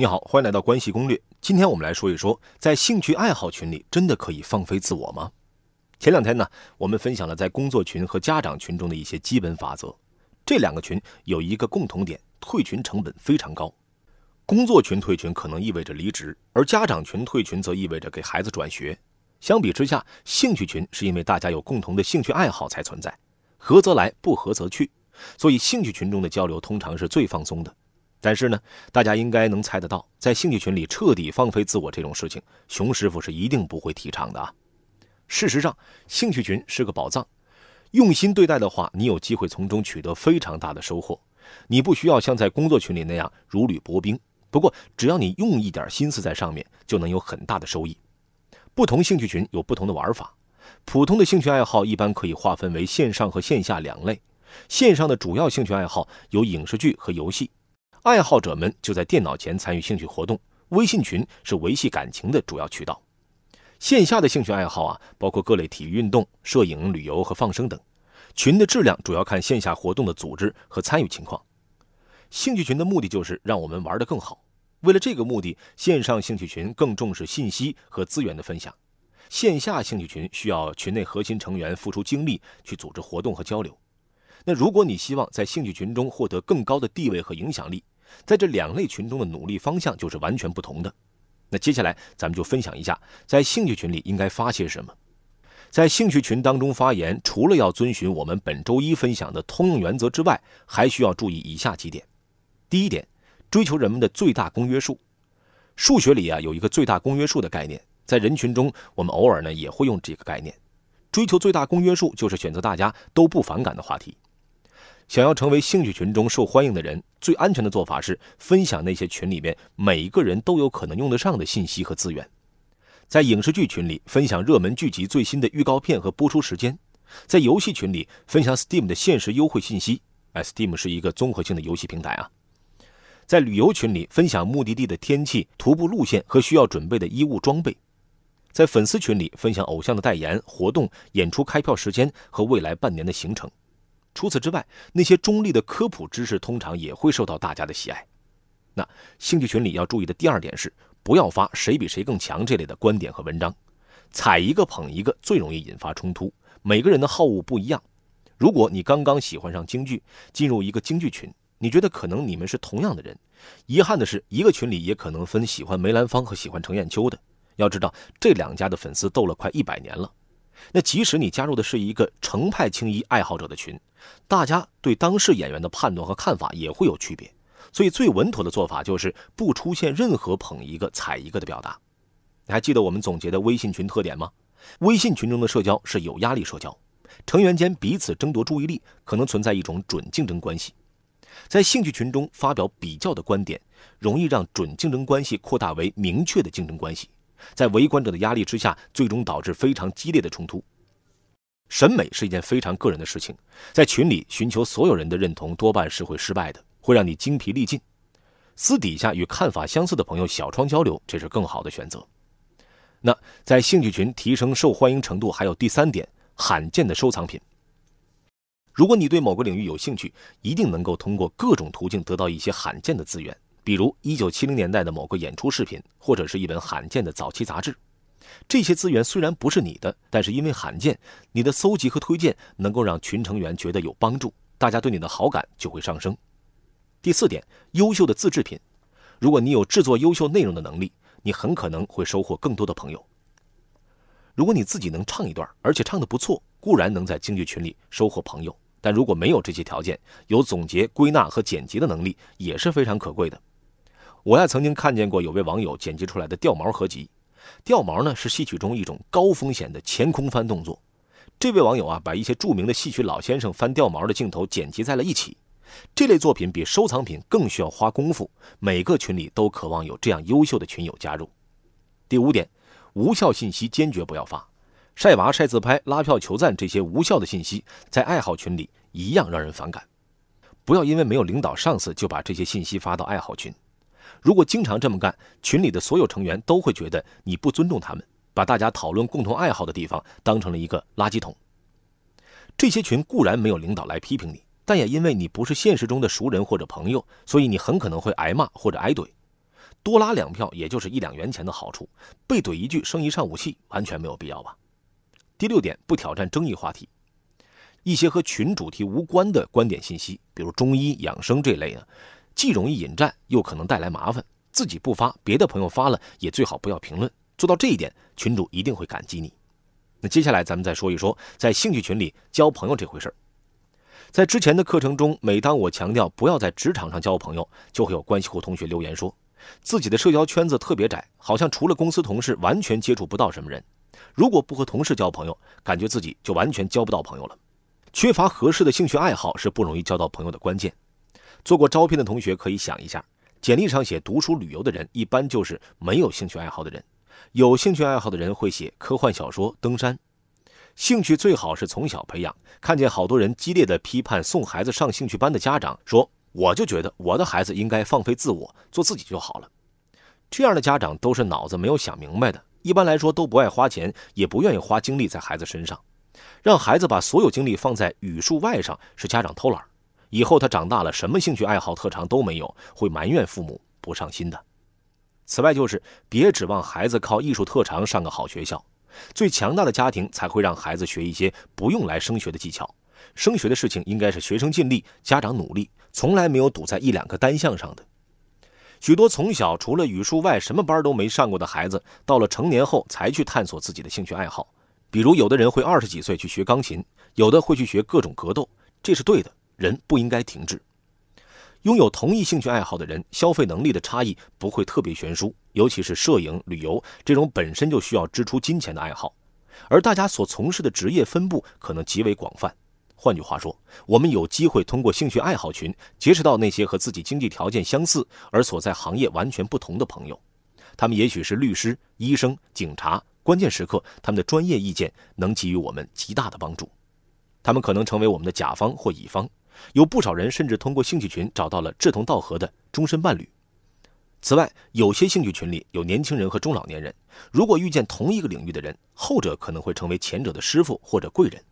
你好，欢迎来到关系攻略。今天我们来说一说，在兴趣爱好群里真的可以放飞自我吗？前两天呢，我们分享了在工作群和家长群中的一些基本法则。这两个群有一个共同点，退群成本非常高。工作群退群可能意味着离职，而家长群退群则意味着给孩子转学。相比之下，兴趣群是因为大家有共同的兴趣爱好才存在，合则来，不合则去。所以，兴趣群中的交流通常是最放松的。但是呢，大家应该能猜得到，在兴趣群里彻底放飞自我这种事情，熊师傅是一定不会提倡的啊。事实上，兴趣群是个宝藏，用心对待的话，你有机会从中取得非常大的收获。你不需要像在工作群里那样如履薄冰，不过只要你用一点心思在上面，就能有很大的收益。不同兴趣群有不同的玩法，普通的兴趣爱好一般可以划分为线上和线下两类。线上的主要兴趣爱好有影视剧和游戏。爱好者们就在电脑前参与兴趣活动，微信群是维系感情的主要渠道。线下的兴趣爱好啊，包括各类体育运动、摄影、旅游和放生等。群的质量主要看线下活动的组织和参与情况。兴趣群的目的就是让我们玩得更好。为了这个目的，线上兴趣群更重视信息和资源的分享，线下兴趣群需要群内核心成员付出精力去组织活动和交流。那如果你希望在兴趣群中获得更高的地位和影响力，在这两类群中的努力方向就是完全不同的。那接下来咱们就分享一下，在兴趣群里应该发些什么。在兴趣群当中发言，除了要遵循我们本周一分享的通用原则之外，还需要注意以下几点。第一点，追求人们的最大公约数。数学里啊有一个最大公约数的概念，在人群中我们偶尔呢也会用这个概念。追求最大公约数就是选择大家都不反感的话题。想要成为兴趣群中受欢迎的人，最安全的做法是分享那些群里面每一个人都有可能用得上的信息和资源。在影视剧群里分享热门剧集最新的预告片和播出时间；在游戏群里分享 Steam 的限时优惠信息。Steam 是一个综合性的游戏平台啊。在旅游群里分享目的地的天气、徒步路线和需要准备的衣物装备；在粉丝群里分享偶像的代言、活动、演出开票时间和未来半年的行程。除此之外，那些中立的科普知识通常也会受到大家的喜爱。那兴趣群里要注意的第二点是，不要发“谁比谁更强”这类的观点和文章，踩一个捧一个最容易引发冲突。每个人的好恶不一样。如果你刚刚喜欢上京剧，进入一个京剧群，你觉得可能你们是同样的人。遗憾的是，一个群里也可能分喜欢梅兰芳和喜欢程砚秋的。要知道，这两家的粉丝斗了快一百年了。那即使你加入的是一个程派青衣爱好者的群，大家对当事演员的判断和看法也会有区别。所以最稳妥的做法就是不出现任何捧一个踩一个的表达。你还记得我们总结的微信群特点吗？微信群中的社交是有压力社交，成员间彼此争夺注意力，可能存在一种准竞争关系。在兴趣群中发表比较的观点，容易让准竞争关系扩大为明确的竞争关系。在围观者的压力之下，最终导致非常激烈的冲突。审美是一件非常个人的事情，在群里寻求所有人的认同，多半是会失败的，会让你精疲力尽。私底下与看法相似的朋友小窗交流，这是更好的选择。那在兴趣群提升受欢迎程度，还有第三点：罕见的收藏品。如果你对某个领域有兴趣，一定能够通过各种途径得到一些罕见的资源。比如一九七零年代的某个演出视频，或者是一本罕见的早期杂志，这些资源虽然不是你的，但是因为罕见，你的搜集和推荐能够让群成员觉得有帮助，大家对你的好感就会上升。第四点，优秀的自制品。如果你有制作优秀内容的能力，你很可能会收获更多的朋友。如果你自己能唱一段，而且唱得不错，固然能在京剧群里收获朋友，但如果没有这些条件，有总结、归纳和剪辑的能力也是非常可贵的。我呀曾经看见过有位网友剪辑出来的掉毛合集，掉毛呢是戏曲中一种高风险的前空翻动作。这位网友啊把一些著名的戏曲老先生翻掉毛的镜头剪辑在了一起。这类作品比收藏品更需要花功夫，每个群里都渴望有这样优秀的群友加入。第五点，无效信息坚决不要发，晒娃、晒自拍、拉票、求赞这些无效的信息，在爱好群里一样让人反感。不要因为没有领导、上司就把这些信息发到爱好群。如果经常这么干，群里的所有成员都会觉得你不尊重他们，把大家讨论共同爱好的地方当成了一个垃圾桶。这些群固然没有领导来批评你，但也因为你不是现实中的熟人或者朋友，所以你很可能会挨骂或者挨怼。多拉两票也就是一两元钱的好处，被怼一句生一上午气，完全没有必要吧。第六点，不挑战争议话题。一些和群主题无关的观点信息，比如中医、养生这类呢？既容易引战，又可能带来麻烦。自己不发，别的朋友发了，也最好不要评论。做到这一点，群主一定会感激你。那接下来咱们再说一说，在兴趣群里交朋友这回事儿。在之前的课程中，每当我强调不要在职场上交朋友，就会有关系户同学留言说，自己的社交圈子特别窄，好像除了公司同事，完全接触不到什么人。如果不和同事交朋友，感觉自己就完全交不到朋友了。缺乏合适的兴趣爱好是不容易交到朋友的关键。做过招聘的同学可以想一下，简历上写读书旅游的人，一般就是没有兴趣爱好的人；有兴趣爱好的人会写科幻小说、登山。兴趣最好是从小培养。看见好多人激烈的批判送孩子上兴趣班的家长，说我就觉得我的孩子应该放飞自我，做自己就好了。这样的家长都是脑子没有想明白的，一般来说都不爱花钱，也不愿意花精力在孩子身上，让孩子把所有精力放在语数外上，是家长偷懒。以后他长大了，什么兴趣爱好特长都没有，会埋怨父母不上心的。此外，就是别指望孩子靠艺术特长上个好学校。最强大的家庭才会让孩子学一些不用来升学的技巧。升学的事情应该是学生尽力，家长努力，从来没有堵在一两个单项上的。许多从小除了语数外，什么班都没上过的孩子，到了成年后才去探索自己的兴趣爱好。比如，有的人会二十几岁去学钢琴，有的会去学各种格斗，这是对的。人不应该停滞。拥有同一兴趣爱好的人，消费能力的差异不会特别悬殊，尤其是摄影、旅游这种本身就需要支出金钱的爱好。而大家所从事的职业分布可能极为广泛。换句话说，我们有机会通过兴趣爱好群结识到那些和自己经济条件相似，而所在行业完全不同的朋友。他们也许是律师、医生、警察，关键时刻他们的专业意见能给予我们极大的帮助。他们可能成为我们的甲方或乙方。有不少人甚至通过兴趣群找到了志同道合的终身伴侣。此外，有些兴趣群里有年轻人和中老年人，如果遇见同一个领域的人，后者可能会成为前者的师傅或者贵人。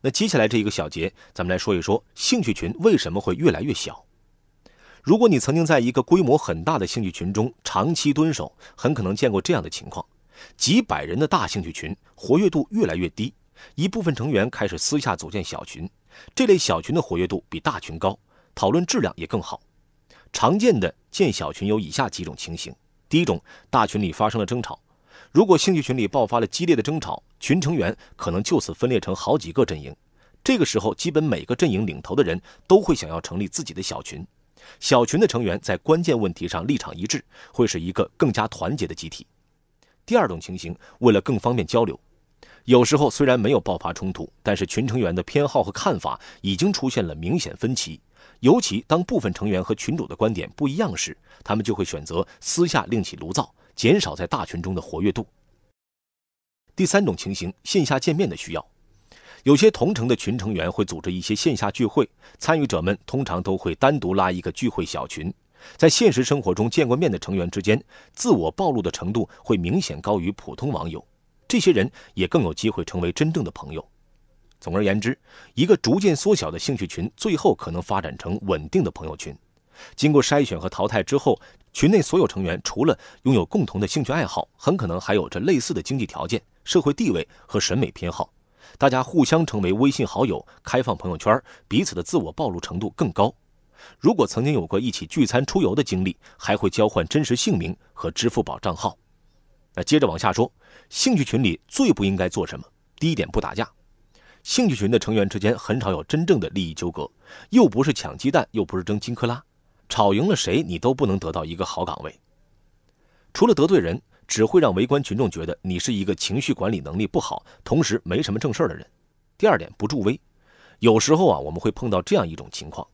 那接下来这一个小节，咱们来说一说兴趣群为什么会越来越小。如果你曾经在一个规模很大的兴趣群中长期蹲守，很可能见过这样的情况：几百人的大兴趣群，活跃度越来越低。一部分成员开始私下组建小群，这类小群的活跃度比大群高，讨论质量也更好。常见的建小群有以下几种情形：第一种，大群里发生了争吵，如果兴趣群里爆发了激烈的争吵，群成员可能就此分裂成好几个阵营。这个时候，基本每个阵营领头的人都会想要成立自己的小群。小群的成员在关键问题上立场一致，会是一个更加团结的集体。第二种情形，为了更方便交流。有时候虽然没有爆发冲突，但是群成员的偏好和看法已经出现了明显分歧。尤其当部分成员和群主的观点不一样时，他们就会选择私下另起炉灶，减少在大群中的活跃度。第三种情形，线下见面的需要。有些同城的群成员会组织一些线下聚会，参与者们通常都会单独拉一个聚会小群。在现实生活中见过面的成员之间，自我暴露的程度会明显高于普通网友。这些人也更有机会成为真正的朋友。总而言之，一个逐渐缩小的兴趣群，最后可能发展成稳定的朋友群。经过筛选和淘汰之后，群内所有成员除了拥有共同的兴趣爱好，很可能还有着类似的经济条件、社会地位和审美偏好。大家互相成为微信好友，开放朋友圈，彼此的自我暴露程度更高。如果曾经有过一起聚餐、出游的经历，还会交换真实姓名和支付宝账号。那接着往下说，兴趣群里最不应该做什么？第一点，不打架。兴趣群的成员之间很少有真正的利益纠葛，又不是抢鸡蛋，又不是争金克拉，吵赢了谁你都不能得到一个好岗位。除了得罪人，只会让围观群众觉得你是一个情绪管理能力不好，同时没什么正事儿的人。第二点，不助威。有时候啊，我们会碰到这样一种情况。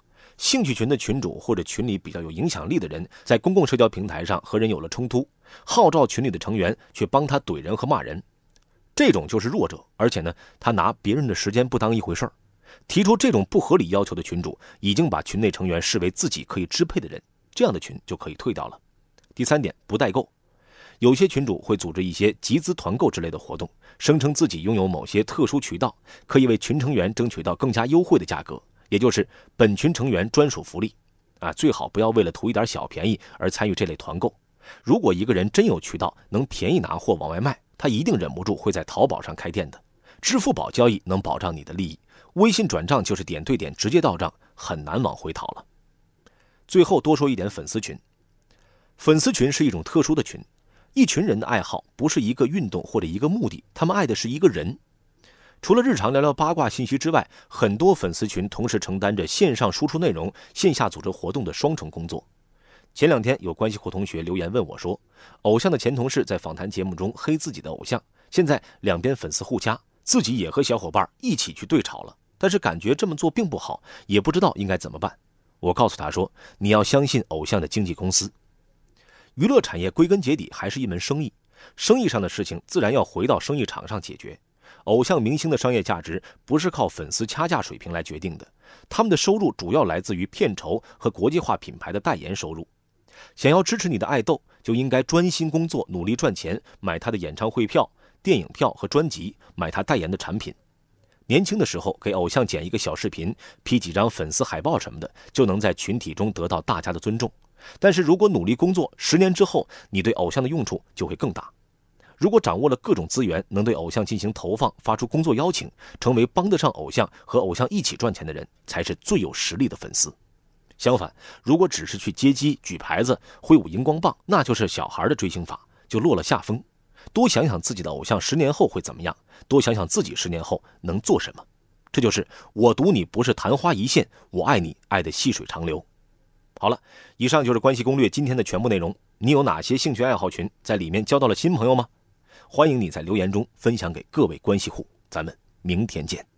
兴趣群的群主或者群里比较有影响力的人，在公共社交平台上和人有了冲突，号召群里的成员去帮他怼人和骂人，这种就是弱者，而且呢，他拿别人的时间不当一回事儿，提出这种不合理要求的群主，已经把群内成员视为自己可以支配的人，这样的群就可以退掉了。第三点，不代购，有些群主会组织一些集资团购之类的活动，声称自己拥有某些特殊渠道，可以为群成员争取到更加优惠的价格。也就是本群成员专属福利，啊，最好不要为了图一点小便宜而参与这类团购。如果一个人真有渠道能便宜拿货往外卖，他一定忍不住会在淘宝上开店的。支付宝交易能保障你的利益，微信转账就是点对点直接到账，很难往回逃了。最后多说一点粉丝群，粉丝群是一种特殊的群，一群人的爱好不是一个运动或者一个目的，他们爱的是一个人。除了日常聊聊八卦信息之外，很多粉丝群同时承担着线上输出内容、线下组织活动的双重工作。前两天有关系户同学留言问我，说偶像的前同事在访谈节目中黑自己的偶像，现在两边粉丝互掐，自己也和小伙伴一起去对吵了，但是感觉这么做并不好，也不知道应该怎么办。我告诉他说，你要相信偶像的经纪公司。娱乐产业归根结底还是一门生意，生意上的事情自然要回到生意场上解决。偶像明星的商业价值不是靠粉丝掐架水平来决定的，他们的收入主要来自于片酬和国际化品牌的代言收入。想要支持你的爱豆，就应该专心工作，努力赚钱，买他的演唱会票、电影票和专辑，买他代言的产品。年轻的时候给偶像剪一个小视频、P 几张粉丝海报什么的，就能在群体中得到大家的尊重。但是如果努力工作，十年之后，你对偶像的用处就会更大。如果掌握了各种资源，能对偶像进行投放，发出工作邀请，成为帮得上偶像和偶像一起赚钱的人，才是最有实力的粉丝。相反，如果只是去接机、举牌子、挥舞荧光棒，那就是小孩的追星法，就落了下风。多想想自己的偶像十年后会怎么样，多想想自己十年后能做什么，这就是我赌你不是昙花一现，我爱你，爱的细水长流。好了，以上就是关系攻略今天的全部内容。你有哪些兴趣爱好群，在里面交到了新朋友吗？欢迎你在留言中分享给各位关系户，咱们明天见。